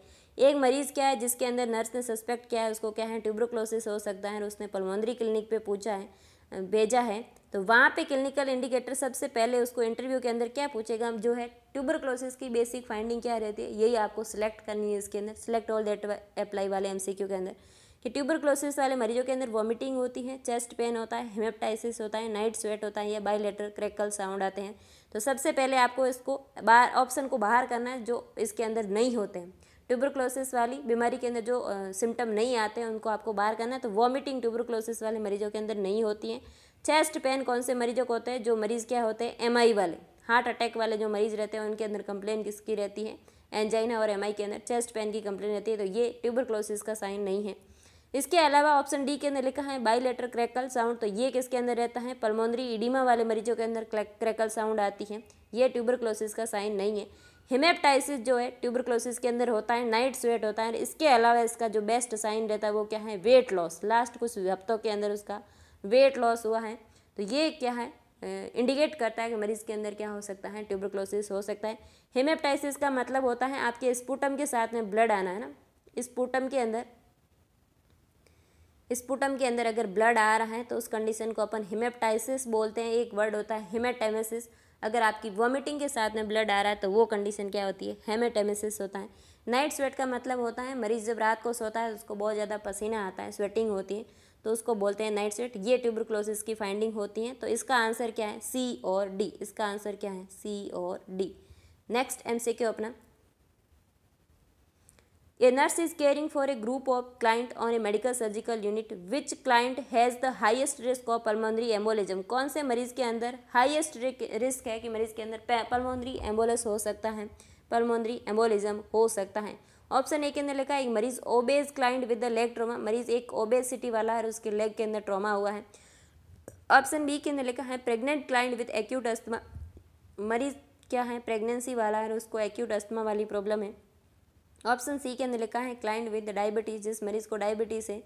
एक मरीज क्या है जिसके अंदर nurse ने suspect किया है उसको क्या है ट्यूबरक्लोसिस हो सकता है और उसने पलमंदरी क्लिनिक पे पूछा है भेजा है तो वहाँ पे क्लिनिकल इंडिकेटर सबसे पहले उसको इंटरव्यू के अंदर क्या पूछेगा जो है ट्यूबरक्लोसिस की बेसिक फाइंडिंग क्या रहती है यही आपको सिलेक्ट करनी है इसके अंदर सिलेक्ट ऑल दैट अप्लाई वाले एम के अंदर कि ट्यूबरक्लोसिस वाले मरीजों के अंदर वॉमिटिंग होती है चेस्ट पेन होता है हेमेप्टाइसिस होता है नाइट स्वेट होता है या बाइलेटर क्रैकल साउंड आते हैं तो सबसे पहले आपको इसको बाहर ऑप्शन को बाहर करना है जो इसके अंदर नहीं होते हैं ट्यूबरक्लोसिस वाली बीमारी के अंदर जो सिम्टम नहीं आते हैं उनको आपको बाहर करना है तो वॉमिटिंग ट्यूबरक्लोसिस वाले मरीजों के अंदर नहीं होती हैं चेस्ट पेन कौन से मरीजों को होते हैं जो मरीज़ क्या होते हैं एम वाले हार्ट अटैक वाले जो मरीज़ रहते हैं उनके अंदर कंप्लेन किसकी रहती है एंजाइना और एम के अंदर चेस्ट पेन की कंप्लेन रहती है तो ये ट्यूबर का साइन नहीं है इसके अलावा ऑप्शन डी के अंदर लिखा है बाई लेटर क्रैकल साउंड तो ये किसके अंदर रहता है पलमोनरी इडीमा वाले मरीजों के अंदर क्रैकल साउंड आती है ये ट्यूबर का साइन नहीं है हिमेपटाइसिस जो है क्लोसिस के अंदर होता है नाइट स्वेट होता है इसके अलावा इसका जो बेस्ट साइन रहता है वो क्या है वेट लॉस लास्ट कुछ हफ्तों के अंदर उसका वेट लॉस हुआ है तो ये क्या है इंडिकेट करता है कि मरीज़ के अंदर क्या हो सकता है ट्यूबरक्लोसिस हो सकता है हेमेप्टाइसिस का मतलब होता है आपके स्पूटम के साथ में ब्लड आना है ना स्पूटम के अंदर स्पूटम के अंदर अगर ब्लड आ रहा है तो उस कंडीशन को अपन हिमेप्टाइसिस बोलते हैं एक वर्ड होता है हिमेटेमेसिस अगर आपकी वॉमिटिंग के साथ में ब्लड आ रहा है तो वो कंडीशन क्या होती है हेमेटेमेसिस होता है नाइट स्वेट का मतलब होता है मरीज जब रात को सोता है तो उसको बहुत ज़्यादा पसीना आता है स्वेटिंग होती है तो उसको बोलते हैं नाइट स्वेट ये ट्यूबरक्लोसिस की फाइंडिंग होती हैं तो इसका आंसर क्या है सी और डी इसका आंसर क्या है सी और D next M C Q अपना a nurse is caring for a group of client on a medical surgical unit which client has the highest risk of pulmonary embolism कौन से मरीज के अंदर हाइएस्ट रिस्क है कि मरीज के अंदर पलमोनरी एम्बोलस हो सकता है पलमोनरी एम्बोलिज्म हो सकता है ऑप्शन ए के अंदर लिखा है एक मरीज obese client with the leg trauma मरीज एक ओबेसिटी वाला है और उसके लेग के अंदर ट्रोमा हुआ है ऑप्शन बी के अंदर लिखा है pregnant client with acute asthma मरीज क्या है प्रेगनेंसी वाला है और उसको एक्यूट अस्थमा वाली प्रॉब्लम है ऑप्शन सी के अंदर लिखा है क्लाइंट विद डायबिटीज जिस मरीज को डायबिटीज़ है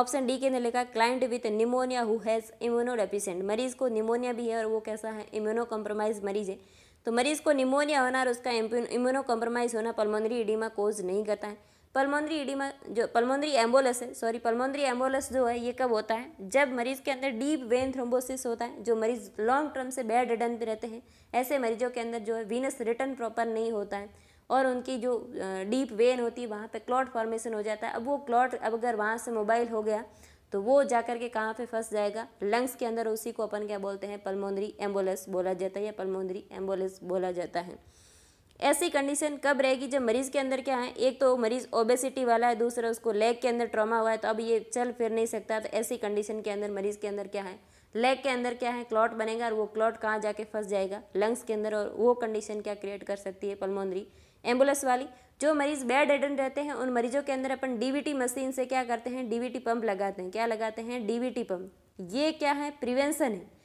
ऑप्शन डी के अंदर लिखा है client with pneumonia who has immunodeficient मरीज को निमोनिया भी है और वो कैसा है इम्यूनो कॉम्प्रोमाइज मरीज है तो मरीज़ को निमोनिया होना और उसका इम्यूनो कॉम्प्रोमाइज़ होना पलमोनरी इडीमा कोज नहीं करता है पलमोनरी इडीमा जो पलमोनरी एम्बोलस है सॉरी पलमोनरी एम्बोलस जो है ये कब होता है जब मरीज़ के अंदर डीप वेन थ्रोम्बोसिस होता है जो मरीज़ लॉन्ग टर्म से बेड रिटर्न रहते हैं ऐसे मरीजों के अंदर जो है वीनस रिटर्न प्रॉपर नहीं होता है और उनकी जो डीप वेन होती है वहाँ पर क्लॉट फॉर्मेशन हो जाता है अब वो क्लॉट अब अगर वहाँ से मोबाइल हो गया तो वो जा कर के कहाँ पे फंस जाएगा लंग्स के अंदर उसी को अपन क्या बोलते हैं पलमोंदरी एम्बोलस बोला जाता है या पलमोंदरी एम्बोलस बोला जाता है ऐसी कंडीशन कब रहेगी जब मरीज़ के अंदर क्या है एक तो मरीज़ ओबेसिटी वाला है दूसरा उसको लेग के अंदर ट्रॉमा हुआ है तो अब ये चल फिर नहीं सकता तो ऐसी कंडीशन के अंदर मरीज़ के अंदर क्या है लेग के अंदर क्या है क्लॉट बनेगा और वो क्लॉट कहाँ जाके फंस जाएगा लंग्स के अंदर और वो कंडीशन क्या क्रिएट कर सकती है पलमोंदरी एम्बुलेंस वाली जो मरीज़ बेड एडन रहते हैं उन मरीजों के अंदर अपन डी मशीन से क्या करते हैं डीवीटी पंप लगाते हैं क्या लगाते हैं डीवीटी पंप ये क्या है प्रिवेंसन है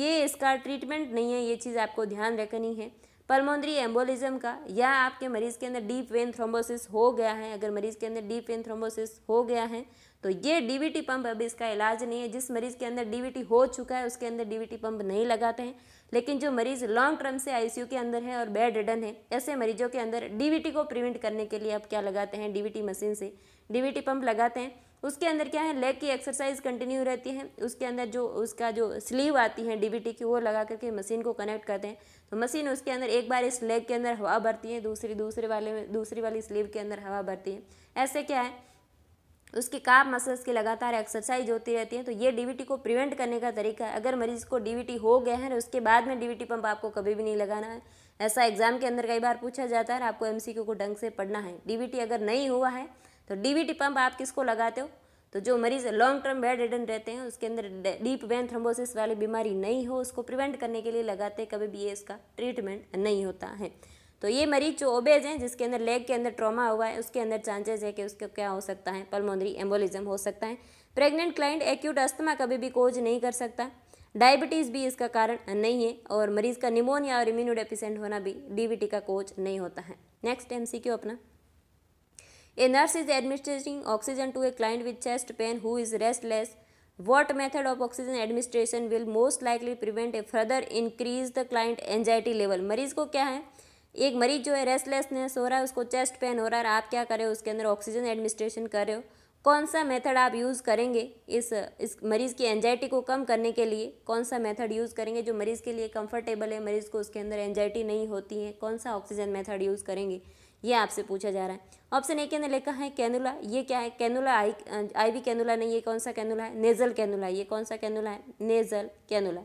ये इसका ट्रीटमेंट नहीं है ये चीज़ आपको ध्यान रखनी है पल्मोनरी एम्बोलिज्म का या आपके मरीज़ के अंदर डीप वेन थ्रोम्बोसिस हो गया है अगर मरीज़ के अंदर डीप वेन थ्रोम्बोसिस हो गया है तो ये डीवीटी पंप अभी इसका इलाज नहीं है जिस मरीज़ के अंदर डीवीटी हो चुका है उसके अंदर डीवीटी पंप नहीं लगाते हैं लेकिन जो मरीज़ लॉन्ग टर्म से आईसीयू के अंदर है और बेड रिडन है ऐसे मरीजों के अंदर डीवीटी को प्रिवेंट करने के लिए आप क्या लगाते हैं डीवीटी मशीन से डीवीटी पंप लगाते हैं उसके अंदर क्या है लेग की एक्सरसाइज कंटिन्यू रहती है उसके अंदर जो उसका जो स्लीव आती है डीबीटी की वो लगा करके मशीन को कनेक्ट करते हैं तो मशीन उसके अंदर एक बार इस लेग के अंदर हवा भरती है दूसरी दूसरे वाले में दूसरी वाली स्लीव के अंदर हवा भरती है ऐसे क्या है तो उसके काप मसल्स की लगातार एक्सरसाइज होती रहती है तो ये डीवीटी को प्रिवेंट करने का तरीका है अगर मरीज़ को डीवीटी हो गया है तो उसके बाद में डीवीटी पंप आपको कभी भी नहीं लगाना है ऐसा एग्ज़ाम के अंदर कई बार पूछा जाता है आपको एमसीक्यू को ढंग से पढ़ना है डीवीटी अगर नहीं हुआ है तो डीवीटी पंप आप किसको लगाते हो तो जो मरीज़ लॉन्ग टर्म बेड रिडन रहते हैं उसके अंदर डीप वेन थ्रोम्बोसिस वाली बीमारी नहीं हो उसको प्रिवेंट करने के लिए लगाते कभी भी ये इसका ट्रीटमेंट नहीं होता है तो ये मरीज जो ओबेज हैं जिसके अंदर लेग के अंदर ट्रॉमा हुआ है उसके अंदर चांसेज है कि उसको क्या हो सकता है पलमोनरी एम्बोलिज्म हो सकता है प्रेग्नेंट क्लाइंट एक्यूट अस्थमा कभी भी कोज नहीं कर सकता डायबिटीज़ भी इसका कारण नहीं है और मरीज़ का निमोनिया और इम्यूनोडेफिसेंट होना भी डीबीटी का कोच नहीं होता है नेक्स्ट एमसीक्यू अपना a nurse is administrating oxygen to a client with chest pain who is restless what method of oxygen administration will most likely prevent a further increase the client anxiety level मरीज को क्या है एक मरीज जो है restlessness हो रहा है उसको चेस्ट पेन हो रहा है आप क्या करें उसके अंदर ऑक्सीजन एडमिनिस्ट्रेशन कर रहे हो कौन सा मेथड आप यूज़ करेंगे इस इस मरीज़ की एनजाइटी को कम करने के लिए कौन सा मेथड यूज़ करेंगे जो मरीज़ के लिए कंफर्टेबल है मरीज़ को उसके अंदर एनजाइटी नहीं होती है कौन सा ऑक्सीजन मेथड यूज़ करेंगे ये आपसे पूछा जा रहा है ऑप्शन ए के अंदर लिखा है कैनुला ये क्या है cannula I I V cannula नहीं ये कौन सा कैनुला है नेज़ल कैनुला ये कौन सा कैनुला है nasal cannula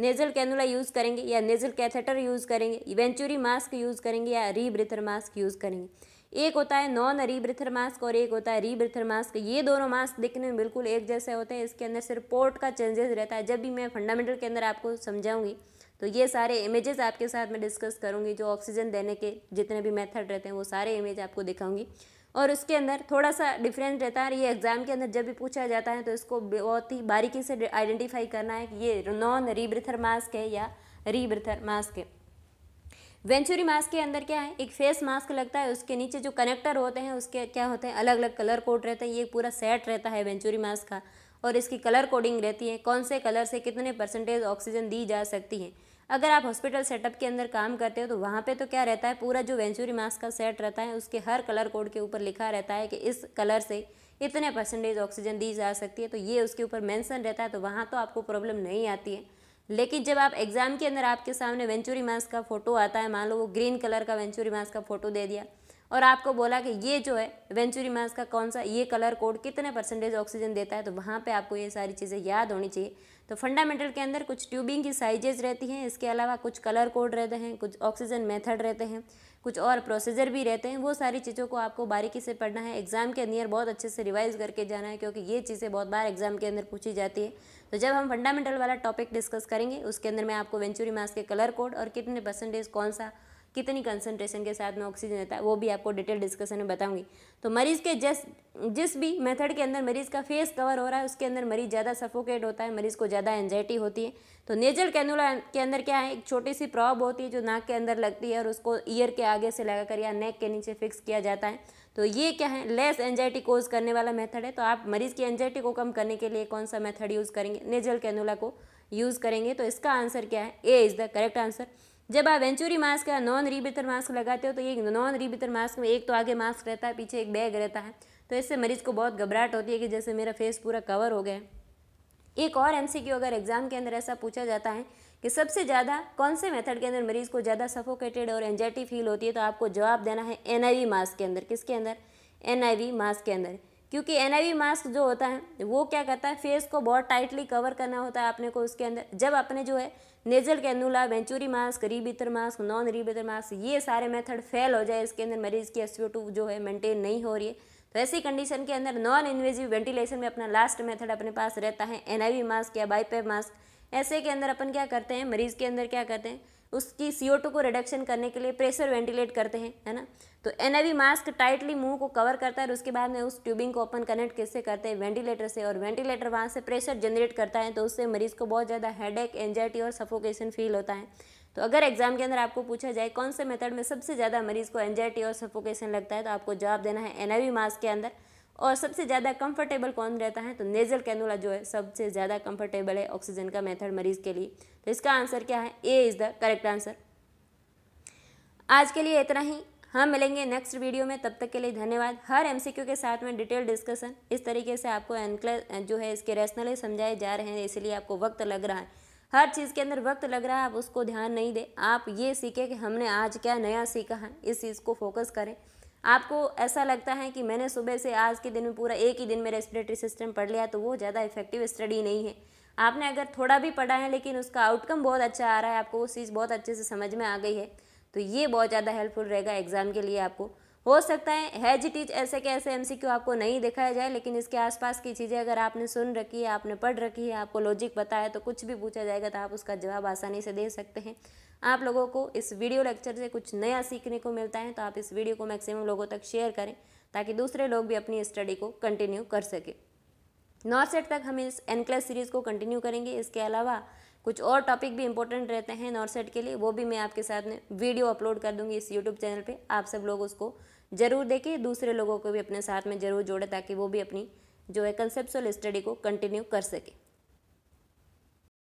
nasal cannula use करेंगे या नेजल कैथेटर यूज़ करेंगे इवेंचुरी मास्क यूज़ करेंगे या रीब्रिथर मास्क यूज़ करेंगे एक होता है नॉन रीब्रिथर मास्क और एक होता है रीब्रिथर मास्क ये दोनों मास्क दिखने में बिल्कुल एक जैसे होते हैं इसके अंदर सिर्फ पोर्ट का चेंजेस रहता है जब भी मैं फंडामेंटल के अंदर आपको समझाऊंगी तो ये सारे इमेजेस आपके साथ मैं डिस्कस करूँगी जो ऑक्सीजन देने के जितने भी मेथड रहते हैं वो सारे इमेज आपको दिखाऊंगी और उसके अंदर थोड़ा सा डिफरेंस रहता है ये एग्ज़ाम के अंदर जब भी पूछा जाता है तो इसको बहुत ही बारीकी से आइडेंटिफाई करना है कि ये नॉन रीब्रिथर मास्क है या रीब्रिथर मास्क है वेंचुरी मास्क के अंदर क्या है एक फेस मास्क लगता है उसके नीचे जो कनेक्टर होते हैं उसके क्या होते हैं अलग अलग कलर कोड रहते हैं ये पूरा सेट रहता है वेंचुरी मास्क का और इसकी कलर कोडिंग रहती है कौन से कलर से कितने परसेंटेज ऑक्सीजन दी जा सकती है अगर आप हॉस्पिटल सेटअप के अंदर काम करते हो तो वहाँ पे तो क्या रहता है पूरा जो वेंचुरी मास्क का सेट रहता है उसके हर कलर कोड के ऊपर लिखा रहता है कि इस कलर से इतने परसेंटेज ऑक्सीजन दी जा सकती है तो ये उसके ऊपर मेंशन रहता है तो वहाँ तो आपको प्रॉब्लम नहीं आती है लेकिन जब आप एग्ज़ाम के अंदर आपके सामने वेंचुरी मास्क का फ़ोटो आता है मान लो वो ग्रीन कलर का वेंचुरी मास्क का फ़ोटो दे दिया और आपको बोला कि ये जो है वेंचुरी मास्क का कौन सा ये कलर कोड कितने परसेंटेज ऑक्सीजन देता है तो वहाँ पे आपको ये सारी चीज़ें याद होनी चाहिए तो फंडामेंटल के अंदर कुछ ट्यूबिंग की साइजेज रहती हैं इसके अलावा कुछ कलर कोड रहते हैं कुछ ऑक्सीजन मेथड रहते हैं कुछ और प्रोसीजर भी रहते हैं वो सारी चीज़ों को आपको बारीकी से पढ़ना है एग्ज़ाम के नियर बहुत अच्छे से रिवाइज करके जाना है क्योंकि ये चीज़ें बहुत बार एग्ज़ाम के अंदर पूछी जाती है तो जब हम फंडामेंटल वाला टॉपिक डिस्कस करेंगे उसके अंदर मैं आपको वेंचुरी मास के कलर कोड और कितने परसेंटेज कौन सा कितनी कंसनट्रेशन के साथ में ऑक्सीजन देता है वो भी आपको डिटेल डिस्कशन में बताऊंगी तो मरीज़ के जस जिस भी मेथड के अंदर मरीज़ का फेस कवर हो रहा है उसके अंदर मरीज़ ज़्यादा सफोकेट होता है मरीज़ को ज़्यादा एनजाइटी होती है तो नेजल कैनुला के अंदर क्या है एक छोटी सी प्रॉब होती है जो नाक के अंदर लगती है और उसको ईयर के आगे से लगाकर या नेक के नीचे फिक्स किया जाता है तो ये क्या है लेस एनजाइटी कोज करने वाला मेथड है तो आप मरीज़ की एनजाइटी को कम करने के लिए कौन सा मेथड यूज़ करेंगे नेजल कैनुला को यूज़ करेंगे तो इसका आंसर क्या है A is the correct answer जब आप वेंचुरी मास्क या नॉन रीबिथर मास्क लगाते हो तो ये नॉन रीबिथर मास्क में एक तो आगे मास्क रहता है पीछे एक बैग रहता है तो इससे मरीज को बहुत घबराहट होती है कि जैसे मेरा फेस पूरा कवर हो गया एक और एमसीक्यू अगर एग्ज़ाम के अंदर ऐसा पूछा जाता है कि सबसे ज़्यादा कौन से मेथड के अंदर मरीज़ को ज़्यादा सफोकेटेड और एनजाइटी फील होती है तो आपको जवाब देना है एन मास्क के अंदर किसके अंदर एन मास्क के अंदर क्योंकि एन मास्क जो होता है वो क्या करता है फेस को बहुत टाइटली कवर करना होता है अपने को उसके अंदर जब अपने जो है nasal cannula venturi mask rebreather mask non rebreather mask ये सारे मेथड फेल हो जाए इसके अंदर मरीज की एस जो है मेंटेन नहीं हो रही है तो ऐसी कंडीशन के अंदर नॉन इन्वेजिव वेंटिलेशन में अपना लास्ट मेथड अपने पास रहता है एन मास्क या बाईपैप मास्क ऐसे के अंदर अपन क्या करते हैं मरीज़ के अंदर क्या करते हैं उसकी सी को रिडक्शन करने के लिए प्रेशर वेंटिलेट करते हैं है ना तो एन मास्क टाइटली मुंह को कवर करता है और उसके बाद में उस ट्यूबिंग को ओपन कनेक्ट किससे करते हैं वेंटिलेटर से और वेंटिलेटर वहाँ से प्रेशर जनरेट करता है तो उससे मरीज़ को बहुत ज़्यादा हेड एक और सफोकेशन फील होता है तो अगर एग्जाम के अंदर आपको पूछा जाए कौन से मेथड में सबसे ज़्यादा मरीज़ को एनजाइटी और सफोकेशन लगता है तो आपको जवाब देना है एन मास्क के अंदर और सबसे ज़्यादा कंफर्टेबल कौन रहता है तो नेज़ल कैनोला जो है सबसे ज़्यादा कंफर्टेबल है ऑक्सीजन का मेथड मरीज़ के लिए तो इसका आंसर क्या है A is the correct answer आज के लिए इतना ही हम मिलेंगे नेक्स्ट वीडियो में तब तक के लिए धन्यवाद हर एमसीक्यू के साथ में डिटेल डिस्कशन इस तरीके से आपको एनक्ल जो है इसके रैशनल समझाए जा रहे हैं इसलिए आपको वक्त लग रहा है हर चीज़ के अंदर वक्त लग रहा है आप उसको ध्यान नहीं दें आप ये सीखें कि हमने आज क्या नया सीखा है इस चीज़ को फोकस करें आपको ऐसा लगता है कि मैंने सुबह से आज के दिन में पूरा एक ही दिन में रेस्पिरेटरी सिस्टम पढ़ लिया तो वो ज़्यादा इफेक्टिव स्टडी नहीं है आपने अगर थोड़ा भी पढ़ा है लेकिन उसका आउटकम बहुत अच्छा आ रहा है आपको वो चीज़ बहुत अच्छे से समझ में आ गई है तो ये बहुत ज़्यादा हेल्पफुल रहेगा एग्ज़ाम के लिए आपको हो सकता है हैज इट इज ऐसे के ऐसे एमसीक्यू आपको नहीं दिखाया जाए लेकिन इसके आसपास की चीज़ें अगर आपने सुन रखी है आपने पढ़ रखी है आपको लॉजिक बताया तो कुछ भी पूछा जाएगा तो आप उसका जवाब आसानी से दे सकते हैं आप लोगों को इस वीडियो लेक्चर से कुछ नया सीखने को मिलता है तो आप इस वीडियो को मैक्सिमम लोगों तक शेयर करें ताकि दूसरे लोग भी अपनी स्टडी को कंटिन्यू कर सके नॉर्थ सेट तक हम इस एनक्लेस सीरीज़ को कंटिन्यू करेंगे इसके अलावा कुछ और टॉपिक भी इंपॉर्टेंट रहते हैं नॉर्थ सेट के लिए वो भी मैं आपके साथ में वीडियो अपलोड कर दूंगी इस यूट्यूब चैनल पे आप सब लोग उसको जरूर देखें दूसरे लोगों को भी अपने साथ में जरूर जोड़ें ताकि वो भी अपनी जो है कंसेप्चुअल स्टडी को कंटिन्यू कर सके